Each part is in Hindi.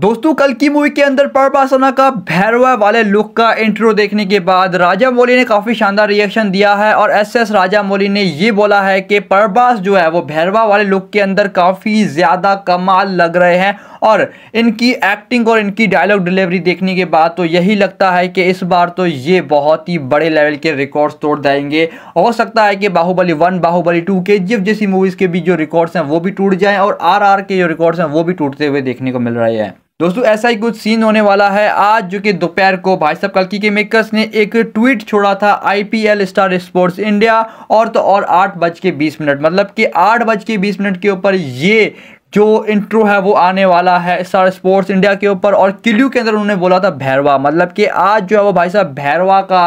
दोस्तों कल की मूवी के अंदर परबासना का भैरवा वाले लुक का इंट्रो देखने के बाद राजा मौली ने काफ़ी शानदार रिएक्शन दिया है और एस एस राजा मौली ने ये बोला है कि परबास जो है वो भैरवा वाले लुक के अंदर काफ़ी ज़्यादा कमाल लग रहे हैं और इनकी एक्टिंग और इनकी डायलॉग डिलीवरी देखने के बाद तो यही लगता है कि इस बार तो ये बहुत ही बड़े लेवल के रिकॉर्ड्स तोड़ जाएंगे हो सकता है कि बाहुबली वन बाहुबली टू के जिफ जैसी मूवीज़ के भी जो रिकॉर्ड्स हैं वो भी टूट जाएँ और आर आर के जो रिकॉर्ड्स हैं वो भी टूटते हुए देखने को मिल रहे हैं दोस्तों ऐसा ही कुछ सीन होने वाला है आज जो कि दोपहर को भाई साहब कल्की के मेकर्स ने एक ट्वीट छोड़ा था आईपीएल स्टार स्पोर्ट्स इंडिया और तो और आठ बज के बीस मिनट मतलब कि आठ बज के बीस मिनट के ऊपर ये जो इंट्रो है वो आने वाला है स्टार स्पोर्ट्स इंडिया के ऊपर और किल्यू के अंदर उन्होंने बोला था भैरवा मतलब कि आज जो है वो भाई साहब भैरवा का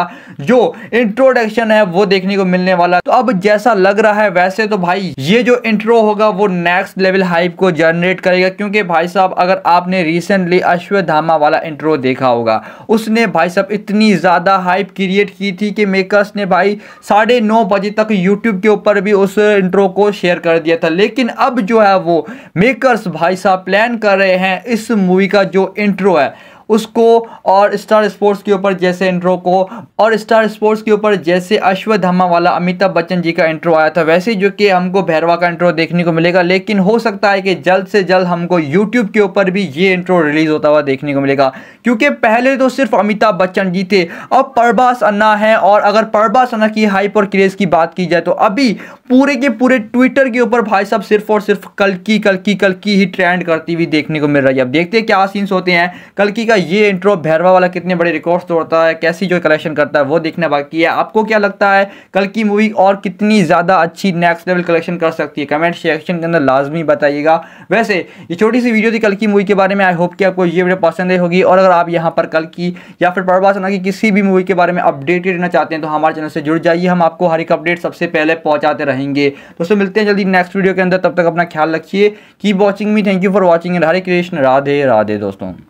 जो इंट्रोडक्शन है वो देखने को मिलने वाला है तो अब जैसा लग रहा है वैसे तो भाई ये जो इंट्रो होगा वो नेक्स्ट लेवल हाइप को जनरेट करेगा क्योंकि भाई साहब अगर आपने रिसेंटली अश्वधामा वाला इंट्रो देखा होगा उसने भाई साहब इतनी ज़्यादा हाइप क्रिएट की थी कि मेकर्स ने भाई साढ़े बजे तक यूट्यूब के ऊपर भी उस इंट्रो को शेयर कर दिया था लेकिन अब जो है वो मेकर्स भाई साहब प्लान कर रहे हैं इस मूवी का जो इंट्रो है उसको और स्टार स्पोर्ट्स के ऊपर जैसे इंट्रो को और स्टार स्पोर्ट्स के ऊपर जैसे अश्वधामा वाला अमिताभ बच्चन जी का इंट्रो आया था वैसे जो कि हमको भैरवा का इंट्रो देखने को मिलेगा लेकिन हो सकता है कि जल्द से जल्द हमको यूट्यूब के ऊपर भी ये इंट्रो रिलीज़ होता हुआ देखने को मिलेगा क्योंकि पहले तो सिर्फ अमिताभ बच्चन जी थे अब प्रभास अन्ना है और अगर प्रभास अन्ना की हाइप और क्रेज़ की बात की जाए तो अभी पूरे के पूरे ट्विटर के ऊपर भाई साहब सिर्फ और सिर्फ कल की कल की कल की ही ट्रेंड करती हुई देखने को मिल रही है अब देखते हैं क्या सीन्स होते हैं कल की का ये इंट्रो भैरवा वाला कितने बड़े रिकॉर्ड्स तोड़ता है कैसी जो कलेक्शन करता है वो देखना बाकी है आपको क्या लगता है कल की मूवी और कितनी ज़्यादा अच्छी नेक्स्ट लेवल कलेक्शन कर सकती है कमेंट सेक्शन के अंदर लाजमी बताइएगा वैसे ये छोटी सी वीडियो थी कल की मूवी के बारे में आई होप कि आपको ये वीडियो पसंद होगी और अगर आप यहाँ पर कल की या फिर प्रभास ना की किसी भी मूवी के बारे में अपडेटेड रहना चाहते हैं तो हमारे चैनल से जुड़ जाइए हम आपको हर एक अपडेट सबसे पहले पहुँचाते रहेंगे दोस्तों मिलते हैं जल्दी नेक्स्ट वीडियो के अंदर तब तक अपना ख्याल रखिए keep watching me thank you for watching and Hare Krishna Radhe Radhe दोस्तों